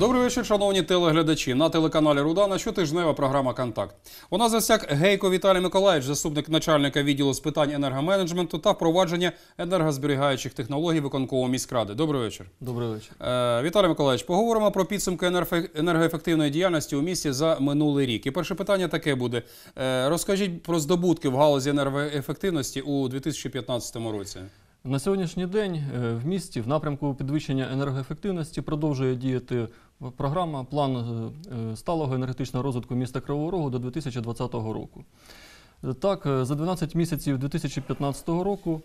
Добрий вечір, шановні телеглядачі. На телеканалі Рудана щотижнева програма Контакт. У нас засяк Гейко Віталій Миколаївич, заступник начальника відділу з питань енергоменеджменту та впровадження енергозберігаючих технологій виконкової міськради. Добрий вечір. Добрий вечір. Е, Віталій Миколаївич, поговоримо про підсумки енергоефективної діяльності у місті за минулий рік. І перше питання таке буде: е, розкажіть про здобутки в галузі енергоефективності у 2015 році. На сьогоднішній день е, в місті в напрямку підвищення енергоефективності продовжує діяти програма план е, е, сталого енергетичного розвитку міста Кривого Рогу до 2020 року. Так, за 12 місяців 2015 року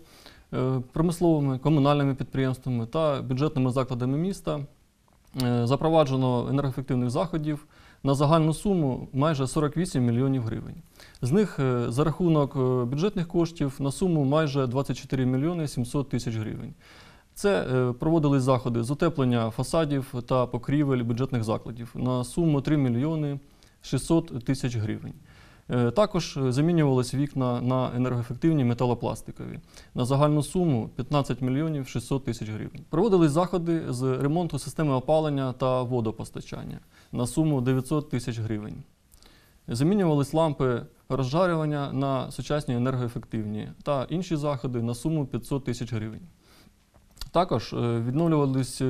промисловими комунальними підприємствами та бюджетними закладами міста запроваджено енергоефективних заходів на загальну суму майже 48 мільйонів гривень. З них е, за рахунок е, бюджетних коштів на суму майже 24 мільйони 700 тисяч гривень. Це е, проводились заходи з утеплення фасадів та покрівель бюджетних закладів на суму 3 мільйони 600 тисяч гривень. Е, також е, замінювалися вікна на енергоефективні металопластикові на загальну суму 15 мільйонів 600 тисяч гривень. Проводились заходи з ремонту системи опалення та водопостачання на суму 900 тисяч гривень. Замінювались лампи розжарювання на сучасні енергоефективні та інші заходи на суму 500 тисяч гривень. Також е, відновлювались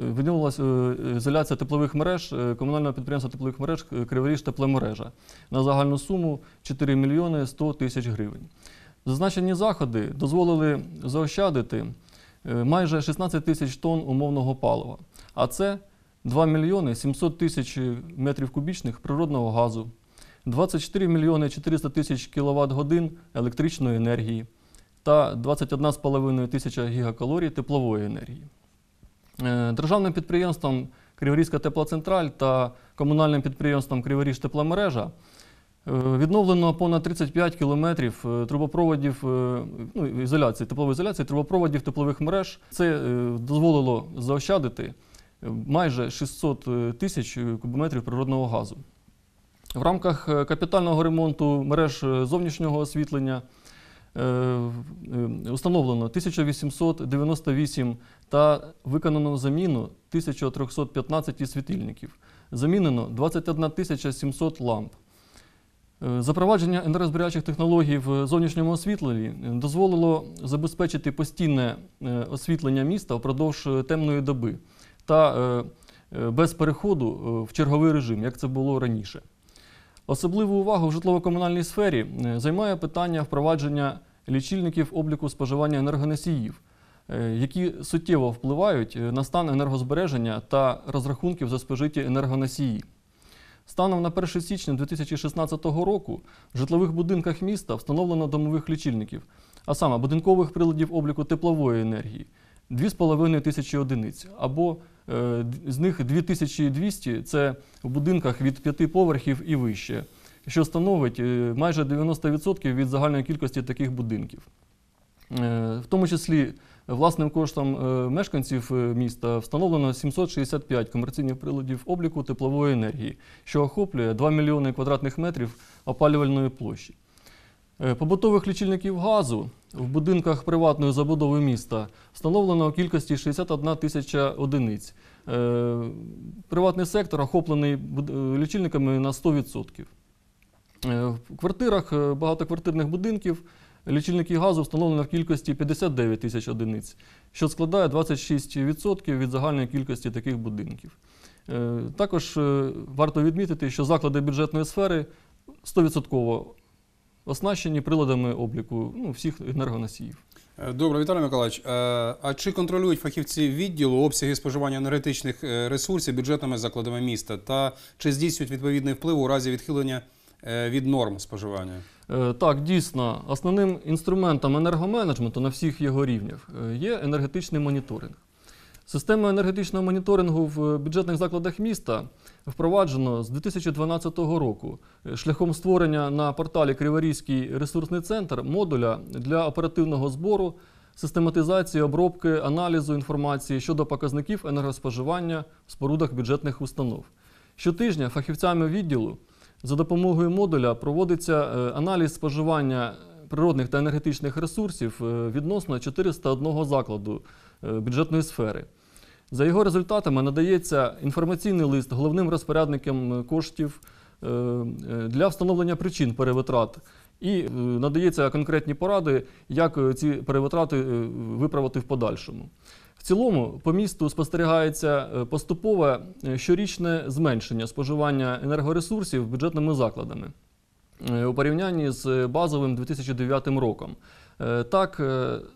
Відновилася е, ізоляція теплових мереж е, комунального підприємства теплових мереж е, Криворіж тепломережа на загальну суму 4 мільйони 100 тисяч гривень. Зазначені заходи дозволили заощадити майже 16 тисяч тонн умовного палива, а це 2 мільйони 700 тисяч метрів кубічних природного газу, 24 мільйони 400 тисяч кіловат годин електричної енергії та 21,5 тисяча гігакалорій теплової енергії. Е, державним підприємством Криворізька теплоцентраль та комунальним підприємством Криворіж тепломережа е, відновлено понад 35 кілометрів е, трубопроводів ну, ізоляції, теплової ізоляції, трубопроводів теплових мереж. Це дозволило заощадити майже 600 тисяч кубометрів природного газу. В рамках капітального ремонту мереж зовнішнього освітлення Е, е, установлено 1898 та виконано заміну 1315 світильників. Замінено 21 700 ламп. Е, запровадження енергозберігаючих технологій в зовнішньому освітленні дозволило забезпечити постійне освітлення міста впродовж темної доби та без переходу в черговий режим, як це було раніше. Особливу увагу в житлово-комунальній сфері займає питання впровадження лічильників обліку споживання енергоносіїв, е, які суттєво впливають е, на стан енергозбереження та розрахунків за спожиті енергоносії. Станом на 1 січня 2016 року в житлових будинках міста встановлено домових лічильників, а саме будинкових приладів обліку теплової енергії 2500 одиниць, або е, з них 2200 це в будинках від 5 поверхів і вище що становить е, майже 90% від загальної кількості таких будинків. Е, в тому числі власним коштом е, мешканців міста встановлено 765 комерційних приладів обліку теплової енергії, що охоплює 2 мільйони квадратних метрів опалювальної площі. Побутових лічильників газу в будинках приватної забудови міста встановлено у кількості 61 тисяча одиниць. Приватний сектор охоплений лічильниками на 100%. Е, в квартирах е, багатоквартирних будинків лічильники газу встановлено в кількості 59 тисяч одиниць, що складає 26% від загальної кількості таких будинків. Е, також варто відмітити, що заклади бюджетної сфери 100% оснащені приладами обліку ну, всіх енергоносіїв. Добре, Віталій Миколаївич, А чи контролюють фахівці відділу обсяги споживання енергетичних ресурсів бюджетними закладами міста? Та чи здійснюють відповідний вплив у разі відхилення Е, від норм споживання? Е, так, дійсно, основним інструментом енергоменеджменту на всіх його рівнях е, є енергетичний моніторинг. Система енергетичного моніторингу в бюджетних закладах міста впроваджено з 2012 року шляхом створення на порталі Криворізький ресурсний центр модуля для оперативного збору, систематизації, обробки, аналізу інформації щодо показників енергоспоживання в спорудах бюджетних установ. Щотижня фахівцями відділу. За допомогою модуля проводиться е, аналіз споживання природних та енергетичних ресурсів е, відносно 401 закладу е, бюджетної сфери. За його результатами надається інформаційний лист головним розпорядникам коштів для встановлення причин перевитрат і надається конкретні поради, як ці перевитрати виправити в подальшому цілому по місту спостерігається е, поступове е, щорічне зменшення споживання енергоресурсів бюджетними закладами е, у порівнянні з базовим 2009 роком. Так,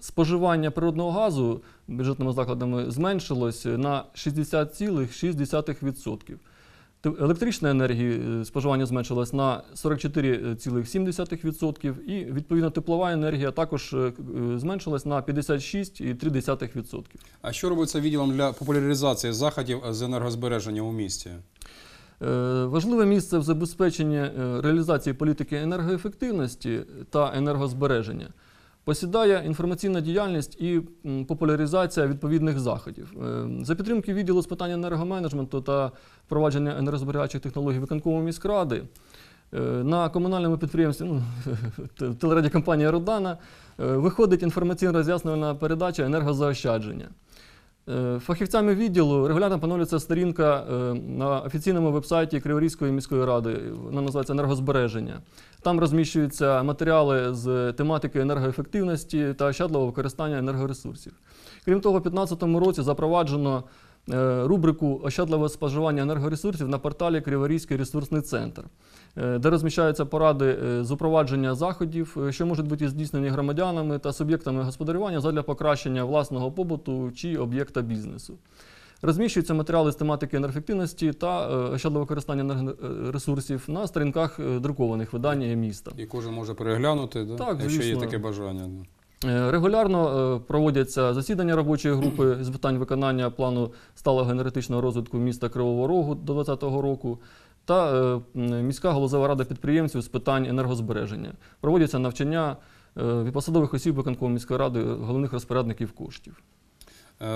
споживання природного газу бюджетними закладами зменшилось на 60,6%. Електрична енергія е, споживання зменшилось на 44,7%, і відповідно теплова енергія також е, е, зменшилась на 56,3%. А що робиться відділом для популяризації заходів з енергозбереження у місті? Важливе місце в забезпеченні реалізації політики енергоефективності та енергозбереження. Посідає інформаційна діяльність і популяризація відповідних заходів. Е, за підтримки відділу з питань енергоменеджменту та впровадження енергозберігаючих технологій виконкової міськради е, на комунальному підприємстві ну, телерадіокомпанія Родана е, виходить інформаційно роз'яснювальна передача енергозаощадження. Е, фахівцями відділу регулярно поновлюється сторінка е, на офіційному вебсайті Криворізької міської ради, вона називається енергозбереження. Там розміщуються матеріали з тематики енергоефективності та ощадливого використання енергоресурсів. Крім того, у 2015 році запроваджено е, рубрику Ощадливе споживання енергоресурсів на порталі Криворізький ресурсний центр. Е, де розміщаються поради е, з упровадження заходів, е, що можуть бути здійснені громадянами та суб'єктами господарювання задля покращення власного побуту чи об'єкта бізнесу. Розміщуються матеріали з тематики енергоефективності та щодо використання енергоресурсів на сторінках друкованих видань міста. І кожен може переглянути, да? так, якщо є таке бажання. Регулярно проводяться засідання робочої групи з питань виконання плану сталого енергетичного розвитку міста Кривого Рогу до 2020 року та е, міська галузева рада підприємців з питань енергозбереження. Проводяться навчання е, посадових осіб виконкової міської ради, е, головних розпорядників коштів.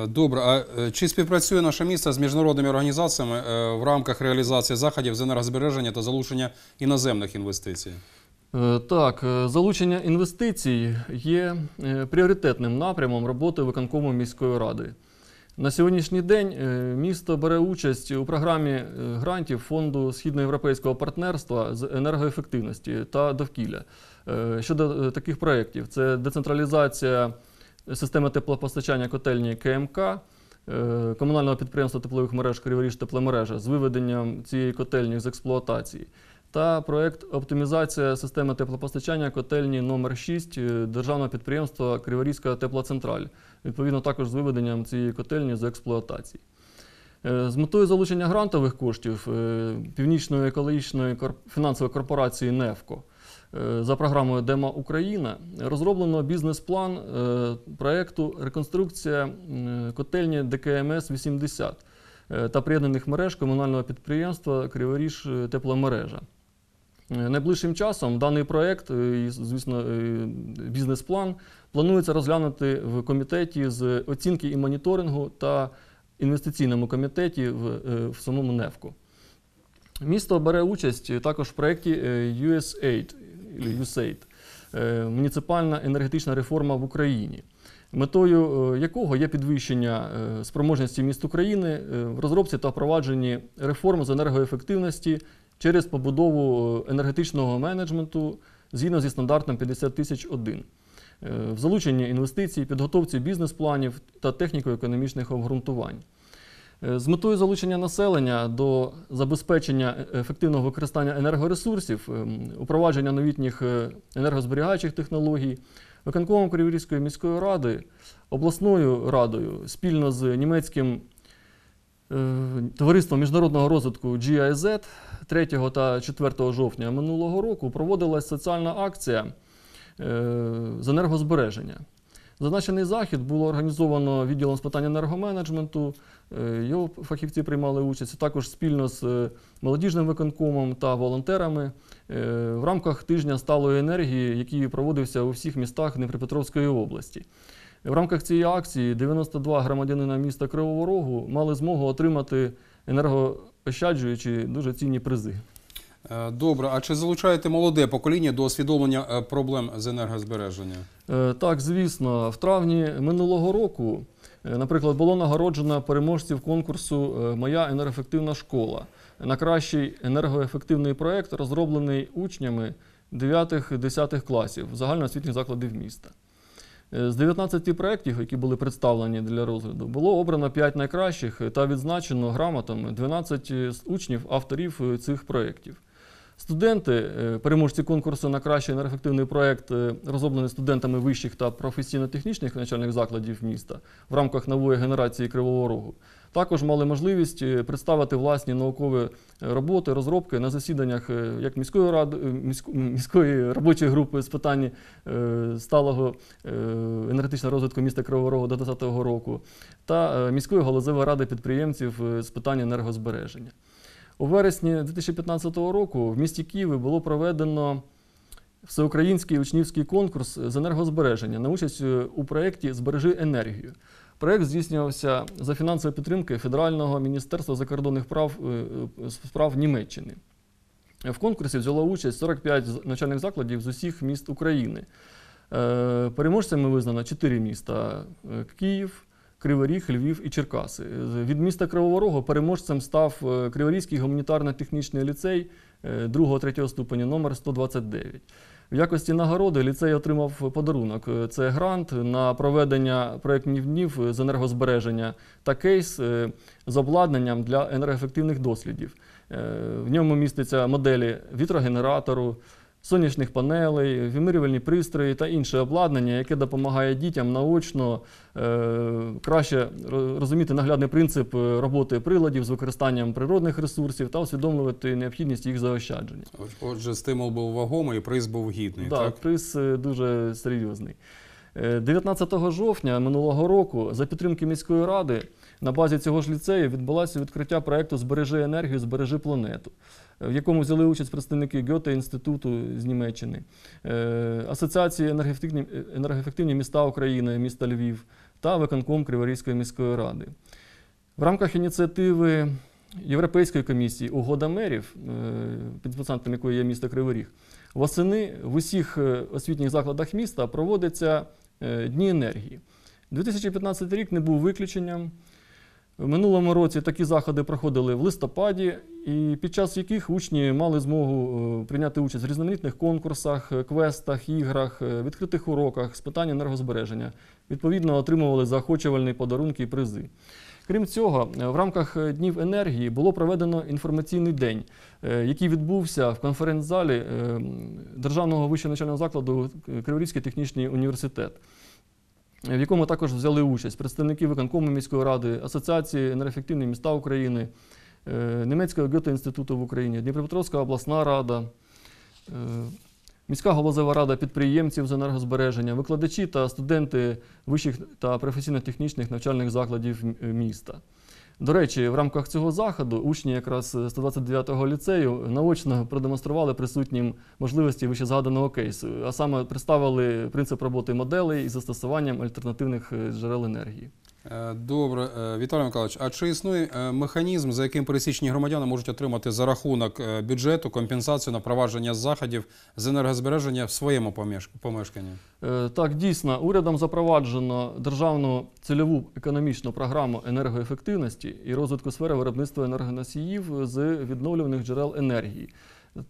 Добре, а чи співпрацює наше місто з міжнародними організаціями в рамках реалізації заходів з енергозбереження та залучення іноземних інвестицій? Так, залучення інвестицій є пріоритетним напрямом роботи виконкому міської ради. На сьогоднішній день е, місто бере участь у програмі е, грантів фонду східноєвропейського партнерства з енергоефективності та довкілля. Е, щодо таких проєктів, це децентралізація системи теплопостачання котельні КМК, комунального підприємства теплових мереж Криворіж тепломережа з виведенням цієї котельні з експлуатації. Та проєкт оптимізація системи теплопостачання котельні номер 6 державного підприємства Криворізька теплоцентраль відповідно також з виведенням цієї котельні з експлуатації. Е, з метою залучення грантових коштів е, Північної екологічної фінансової корпорації НЕФКО е, за програмою Дема Україна розроблено бізнес-план проєкту реконструкція котельні ДКМС 80 та приєднаних мереж комунального підприємства Криворіж тепломережа. Найближчим часом даний проект, е, і, звісно, е, бізнес-план планується розглянути в комітеті з оцінки і моніторингу та інвестиційному комітеті в, е, в самому НЕФКО. Місто бере участь також в проєкті USAID, USAID муніципальна енергетична реформа в Україні, метою якого є підвищення спроможності міст України в розробці та впровадженні реформ з енергоефективності через побудову е, енергетичного менеджменту згідно зі стандартом 50 тисяч 1, е, в залученні інвестицій, підготовці бізнес-планів та техніко-економічних обґрунтувань. Е, з метою залучення населення до забезпечення ефективного використання енергоресурсів, ем, упровадження новітніх енергозберігаючих технологій, виконкомом Кривівської міської ради, обласною радою спільно з німецьким Е, товариство міжнародного розвитку GIZ 3 та 4 жовтня минулого року проводилася соціальна акція е, з енергозбереження. Зазначений захід було організовано відділом з питань енергоменеджменту. Е, його фахівці приймали участь також спільно з молодіжним виконкомом та волонтерами в рамках тижня сталої енергії, який проводився у всіх містах Дніпропетровської області. В рамках цієї акції 92 громадянина міста Кривого Рогу мали змогу отримати енергоощаджуючі дуже цінні призи. Е, добре, а чи залучаєте молоде покоління до освідомлення е, проблем з енергозбереження? Е, так, звісно, в травні минулого року, наприклад, було нагороджено переможців конкурсу Моя енергоефективна школа на кращий енергоефективний проєкт, розроблений учнями 9-10 класів загальноосвітніх закладів міста. Е, з 19 проєктів, які були представлені для розгляду, було обрано 5 найкращих та відзначено грамотами 12 е, учнів авторів е, цих проєктів. Студенти, е, переможці конкурсу на кращий енергоефективний проект, е, розроблений студентами вищих та професійно-технічних навчальних закладів міста в рамках нової генерації Кривого Рогу, також мали можливість е, представити власні наукові роботи, розробки на засіданнях як міської ради міської робочої групи з питань сталого енергетичного розвитку міста Кривого Рогу до 2020 року, та міської галузевої ради підприємців з питань енергозбереження. У вересні 2015 року в місті Києві було проведено всеукраїнський учнівський конкурс з енергозбереження на участь у проєкті Збережи енергію. Проєкт здійснювався за фінансової підтримки Федерального міністерства закордонних прав е, е, справ Німеччини. В конкурсі взяло участь 45 навчальних закладів з усіх міст України. Е, переможцями визнано 4 міста Київ, Криворіг, Львів і Черкаси. Від міста Кривого Рогу переможцем став е, Криворізький гуманітарно-технічний ліцей 2-3 е, ступеня номер 129 В якості нагороди ліцей отримав подарунок. Е, це грант на проведення проєктних днів з енергозбереження та кейс з обладнанням для енергоефективних дослідів. В ньому містяться моделі вітрогенератору сонячних панелей, вимирювальні пристрої та інше обладнання, яке допомагає дітям наочно е, краще розуміти наглядний принцип е, роботи приладів з використанням природних ресурсів та усвідомлювати необхідність їх заощадження. Отже, стимул був вагомий, приз був гідний. Так, так? приз е, дуже серйозний. 19 жовтня минулого року за підтримки міської ради на базі цього ж ліцею відбулося відкриття проєкту Збережи енергію, збережи планету в якому взяли участь представники Гьоте інституту з Німеччини, е, Асоціації енергоефективні, міста України, міста Львів та виконком Криворізької міської ради. В рамках ініціативи Європейської комісії угода мерів, е, підписантом якої є місто Криворіг, восени в усіх е, освітніх закладах міста проводяться дні енергії. 2015 рік не був виключенням. В минулому році такі заходи проходили в листопаді, і під час яких учні мали змогу е, прийняти участь в різноманітних конкурсах, е, квестах, іграх, е, відкритих уроках з питань енергозбереження. Відповідно, отримували заохочувальні подарунки і призи. Крім цього, в рамках днів енергії було проведено інформаційний день, який відбувся в конференц-залі Державного вищого навчального закладу Криворізький технічний університет в якому також взяли участь представники виконкому міської ради, Асоціації енергоефективних міста України, е, Німецького гьоте в Україні, Дніпропетровська обласна рада, е, міська галузева рада підприємців з енергозбереження, викладачі та студенти вищих та професійно-технічних навчальних закладів міста. До речі, в рамках цього заходу учні якраз 129-го е, ліцею наочно продемонстрували присутнім можливості вищезгаданого кейсу, а саме представили принцип роботи моделей із застосуванням альтернативних е, джерел енергії. Е, добре, е, Віталій Миколаївич, а чи існує е, механізм, за яким пересічні громадяни можуть отримати за рахунок бюджету компенсацію на провадження заходів з енергозбереження в своєму помешканні? Так, дійсно, урядом запроваджено державну цільову економічну програму енергоефективності і розвитку сфери виробництва енергоносіїв з відновлюваних джерел енергії.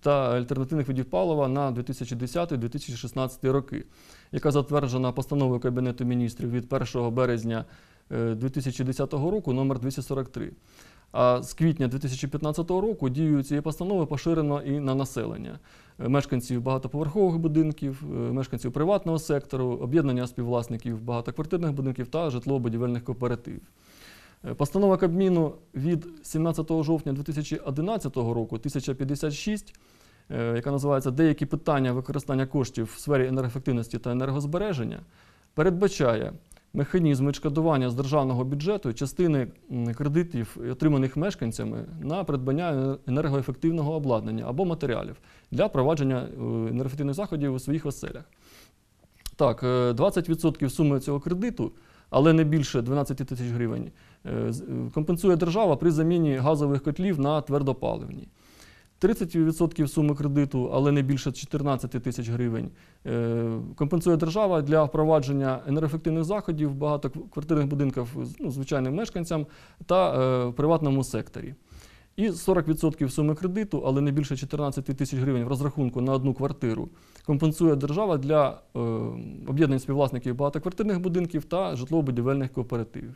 Та альтернативних видів палива на 2010-2016 роки, яка затверджена постановою Кабінету міністрів від 1 березня 2010 е, року номер 243 а з квітня 2015 року дію цієї постанови поширено і на населення е, мешканців багатоповерхових будинків, е, мешканців приватного сектору, об'єднання співвласників багатоквартирних будинків та житло-будівельних кооперативів. Постанова Кабміну від 17 жовтня 2011 року 1056, яка називається Деякі питання використання коштів в сфері енергоефективності та енергозбереження, передбачає механізм відшкодування з державного бюджету частини кредитів, отриманих мешканцями, на придбання енергоефективного обладнання або матеріалів для провадження е, енергоефективних заходів у своїх оселях. Так, 20% е, суми цього кредиту. Але не більше 12 тисяч гривень е, компенсує держава при заміні газових котлів на твердопаливні. 30% суми кредиту, але не більше 14 тисяч гривень. Е, компенсує держава для впровадження енергоефективних заходів в багатоквартирних будинках ну, звичайним мешканцям та е, в приватному секторі. І 40% суми кредиту, але не більше 14 тисяч гривень в розрахунку на одну квартиру. Компенсує держава для е, об'єднань співвласників багатоквартирних будинків та житлово-будівельних кооперативів.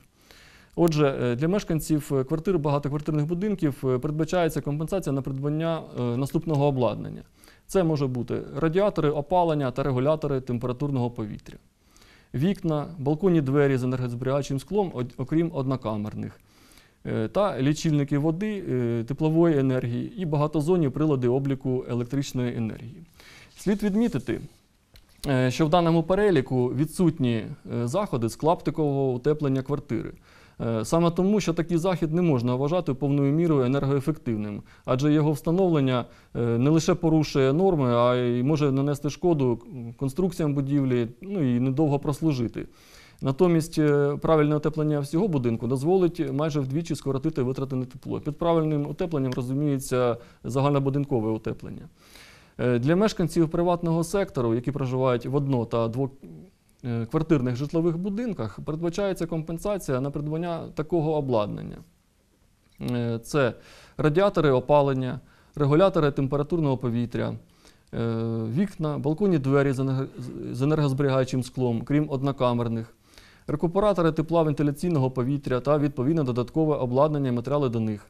Отже, е, для мешканців е, квартир багатоквартирних будинків е, передбачається компенсація на придбання наступного обладнання. Це може бути радіатори опалення та регулятори температурного повітря, вікна, балконні двері з енергозберігачим склом, окрім однокамерних, та лічильники води, теплової енергії і багатозонні прилади обліку електричної енергії. Слід відмітити. Що в даному переліку відсутні заходи з клаптикового утеплення квартири, Е, саме тому, що такий захід не можна вважати повною мірою енергоефективним, адже його встановлення е, не лише порушує норми, а й може нанести шкоду конструкціям будівлі, ну і недовго прослужити. Натомість е, правильне отеплення всього будинку дозволить майже вдвічі скоротити витрати на тепло. Під правильним отепленням розуміється загальнобудинкове отеплення. Для мешканців приватного сектору, які проживають в одно та двох Е, квартирних житлових будинках передбачається компенсація на придбання такого обладнання. Е, це радіатори опалення, регулятори температурного повітря, е, вікна, балконні двері з енергозберігаючим склом, крім однокамерних, рекуператори тепла вентиляційного повітря та відповідне додаткове обладнання і матеріали до них,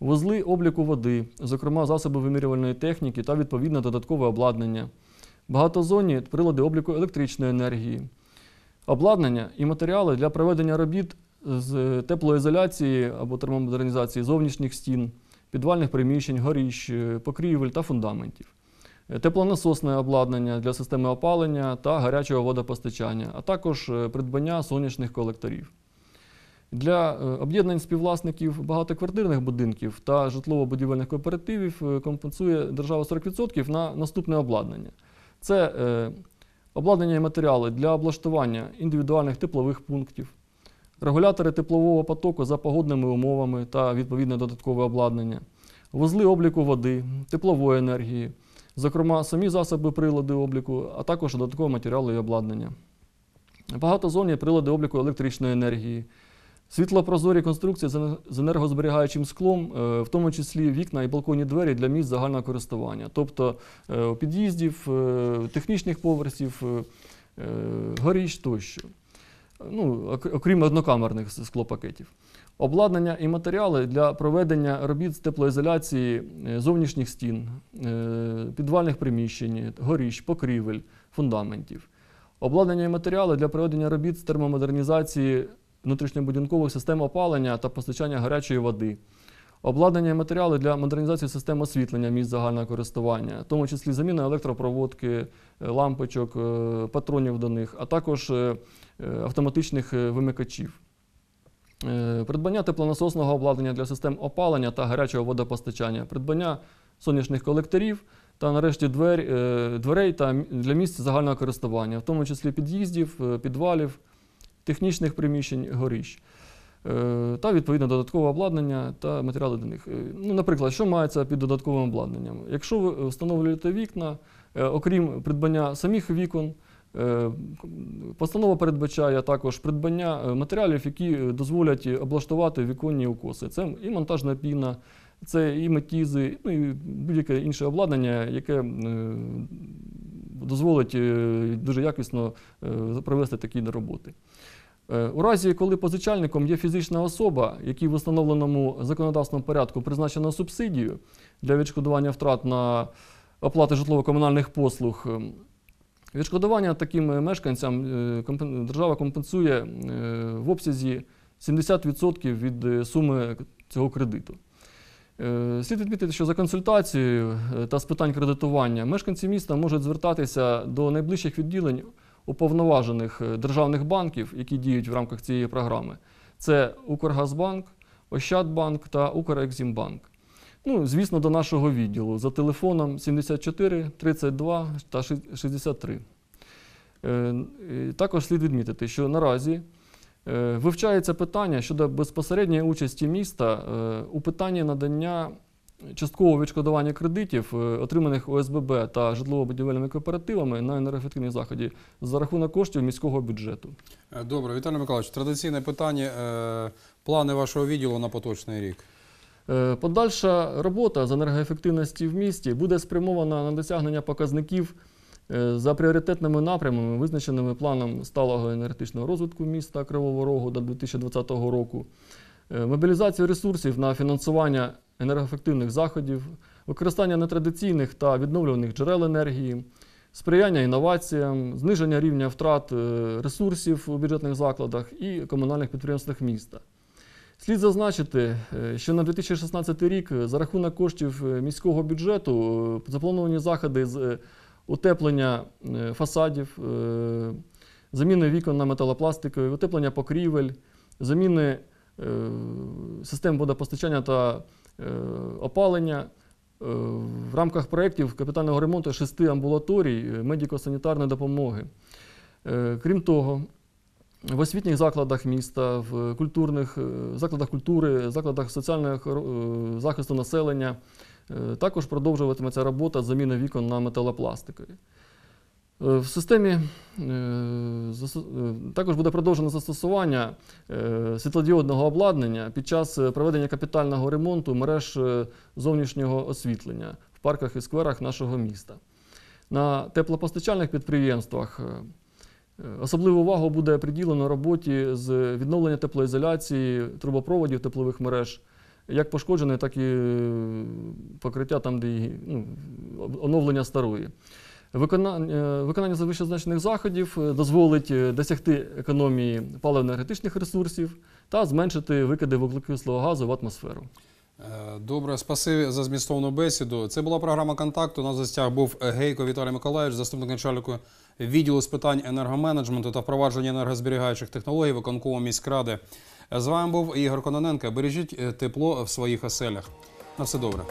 вузли обліку води, зокрема засоби вимірювальної техніки та відповідне додаткове обладнання багатозонні прилади обліку електричної енергії, обладнання і матеріали для проведення робіт з теплоізоляції або термомодернізації зовнішніх стін, підвальних приміщень, горіщ, покрівель та фундаментів. Теплонасосне обладнання для системи опалення та гарячого водопостачання, а також е, придбання сонячних колекторів. Для е, об'єднань співвласників багатоквартирних будинків та житлово-будівельних кооперативів е, компенсує держава 40% на наступне обладнання. Це е, обладнання і матеріали для облаштування індивідуальних теплових пунктів, регулятори теплового потоку за погодними умовами та відповідне додаткове обладнання, вузли обліку води, теплової енергії, зокрема, самі засоби прилади обліку, а також додаткові матеріали і обладнання. Багато зон є прилади обліку електричної енергії. Світлопрозорі конструкції з енергозберігаючим склом, е, в тому числі вікна і балконні двері для місць загального користування, тобто е, під'їздів, е, технічних поверсів, горіч тощо, ну, окрім однокамерних склопакетів. Обладнання і матеріали для проведення робіт з теплоізоляції зовнішніх стін, підвальних приміщень, горіч, покрівель, фундаментів. Обладнання і матеріали для проведення робіт з термомодернізації внутрішньобудинкових систем опалення та постачання гарячої води, обладнання і матеріали для модернізації систем освітлення місць загального користування, в тому числі заміна електропроводки, е, лампочок, е, патронів до них, а також е, автоматичних вимикачів. Придбання теплонасосного обладнання для систем опалення та гарячого водопостачання, придбання сонячних колекторів та, нарешті, дверей та для місць загального користування, в тому числі під'їздів, підвалів технічних приміщень горищ. Е, та відповідно додаткове обладнання та матеріали до них. Е, ну, Наприклад, що мається під додатковим обладнанням? Якщо ви е, встановлюєте вікна, окрім придбання самих вікон, постанова передбачає також придбання матеріалів, які дозволять облаштувати віконні укоси. Це і монтажна піна, це і метізи, ну і будь-яке інше обладнання, яке дозволить е, дуже якісно е, провести такі роботи. Е, у разі, коли позичальником є фізична особа, якій в установленому законодавством порядку призначено субсидію для відшкодування втрат на оплати житлово-комунальних послуг, відшкодування таким мешканцям держава компенсує в обсязі 70% від суми цього кредиту. Е, слід відмітити, що за консультацією е, та з питань кредитування мешканці міста можуть звертатися до найближчих відділень уповноважених е, державних банків, які діють в рамках цієї програми. Це Укргазбанк, Ощадбанк та Укрекзімбанк. Ну, звісно, до нашого відділу за телефоном 74 32 та 63. Також слід відмітити, що наразі. Е, вивчається питання щодо безпосередньої участі міста е, у питанні надання часткового відшкодування кредитів, е, отриманих ОСББ та житлово-будівельними кооперативами на енергоефективній заході за рахунок коштів міського бюджету. Добре, Віталій Миколаївич, традиційне питання плани вашого відділу на поточний рік. Подальша робота з енергоефективності в місті буде спрямована на досягнення показників. Е, за пріоритетними напрямами, визначеними планом сталого енергетичного розвитку міста Кривого Рогу до 2020 року, е, мобілізацію ресурсів на фінансування енергоефективних заходів, використання нетрадиційних та відновлюваних джерел енергії, сприяння інноваціям, зниження рівня втрат е, ресурсів у бюджетних закладах і комунальних підприємствах міста. Слід зазначити, що на 2016 рік за рахунок коштів міського бюджету заплановані заходи з утеплення е, фасадів, е, заміни вікон на металопластикові, утеплення покрівель, заміни е, систем водопостачання та опалення. В рамках проєктів капітального ремонту шести амбулаторій медико-санітарної допомоги. Крім того, в освітніх закладах міста, в культурних закладах культури, закладах соціального захисту населення. Е, також продовжуватиметься робота з заміни вікон на металопластикові. Е, в системі е, також буде продовжено застосування світлодіодного обладнання під час проведення капітального ремонту мереж зовнішнього освітлення в парках і скверах нашого міста. На теплопостачальних підприємствах особливу увагу буде приділено роботі з відновлення теплоізоляції трубопроводів теплових мереж як пошкоджене, так і покриття там, де ну, оновлення старої. Е, виконання виконання за вищезначених заходів е, дозволить е, досягти економії паливно-енергетичних ресурсів та зменшити викиди вуглекислого газу в атмосферу. Добре, спасибі за змістовну бесіду. Це була програма контакту. На гостях був Гейко Віталій Миколаївич, заступник начальника відділу з питань енергоменеджменту та впровадження енергозберігаючих технологій виконкової міськради. З вами був Ігор Кононенко. Бережіть е, тепло в своїх оселях. На все добре.